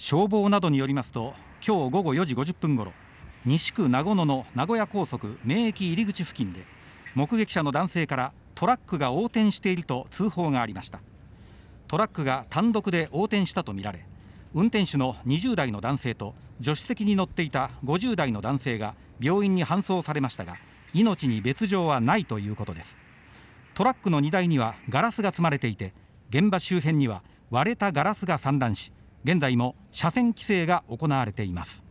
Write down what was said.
消防などによりますと今日午後4時50分ごろ西区名護野の名古屋高速名駅入り口付近で目撃者の男性からトラックが横転していると通報がありましたトラックが単独で横転したとみられ運転手の20代の男性と助手席に乗っていた50代の男性が病院に搬送されましたが命に別状はないということですトラックの荷台にはガラスが積まれていて現場周辺には割れたガラスが散乱し現在も車線規制が行われています